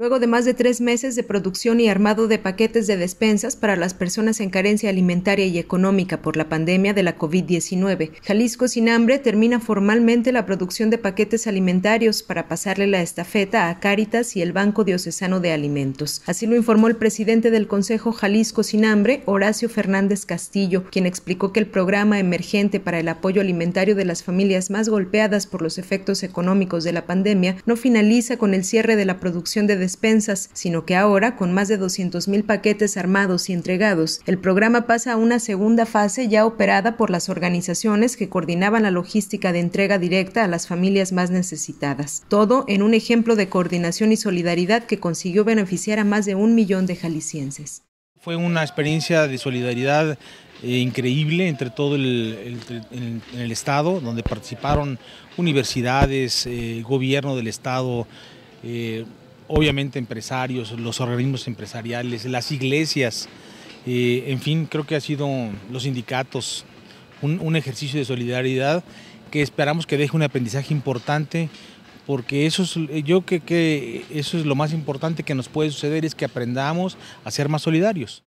Luego de más de tres meses de producción y armado de paquetes de despensas para las personas en carencia alimentaria y económica por la pandemia de la COVID-19, Jalisco Sin Hambre termina formalmente la producción de paquetes alimentarios para pasarle la estafeta a Cáritas y el Banco Diocesano de Alimentos. Así lo informó el presidente del Consejo Jalisco Sin Hambre, Horacio Fernández Castillo, quien explicó que el programa emergente para el apoyo alimentario de las familias más golpeadas por los efectos económicos de la pandemia no finaliza con el cierre de la producción de sino que ahora, con más de 200.000 paquetes armados y entregados, el programa pasa a una segunda fase ya operada por las organizaciones que coordinaban la logística de entrega directa a las familias más necesitadas. Todo en un ejemplo de coordinación y solidaridad que consiguió beneficiar a más de un millón de jaliscienses. Fue una experiencia de solidaridad eh, increíble entre todo el, Estado, donde participaron universidades, eh, gobierno del Estado, eh, obviamente empresarios, los organismos empresariales, las iglesias, eh, en fin, creo que ha sido los sindicatos un, ejercicio de solidaridad que esperamos que deje un aprendizaje importante porque eso eh, yo creo que eso es lo más importante que nos puede suceder, es que aprendamos a ser más solidarios.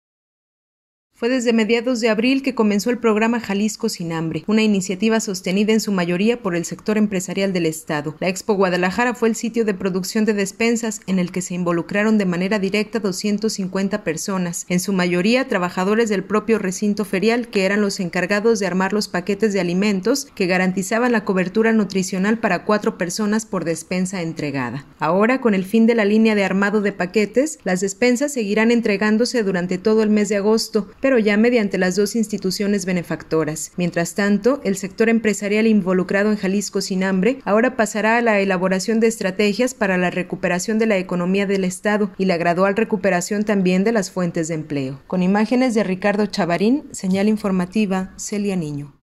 Fue desde mediados de abril que comenzó el programa Jalisco sin hambre, una iniciativa sostenida en su mayoría por el sector empresarial del Estado. La Expo Guadalajara fue el sitio de producción de despensas en el que se involucraron de manera directa 250 personas, en su mayoría trabajadores del propio recinto ferial que eran los encargados de armar los paquetes de alimentos que garantizaban la cobertura nutricional para cuatro personas por despensa entregada. Ahora, con el fin de la línea de armado de paquetes, las despensas seguirán entregándose durante todo el mes de agosto, pero ya mediante las dos instituciones benefactoras. Mientras tanto, el sector empresarial involucrado en Jalisco sin hambre ahora pasará a la elaboración de estrategias para la recuperación de la economía del Estado y la gradual recuperación también de las fuentes de empleo. Con imágenes de Ricardo Chavarín, señal informativa, Celia Niño.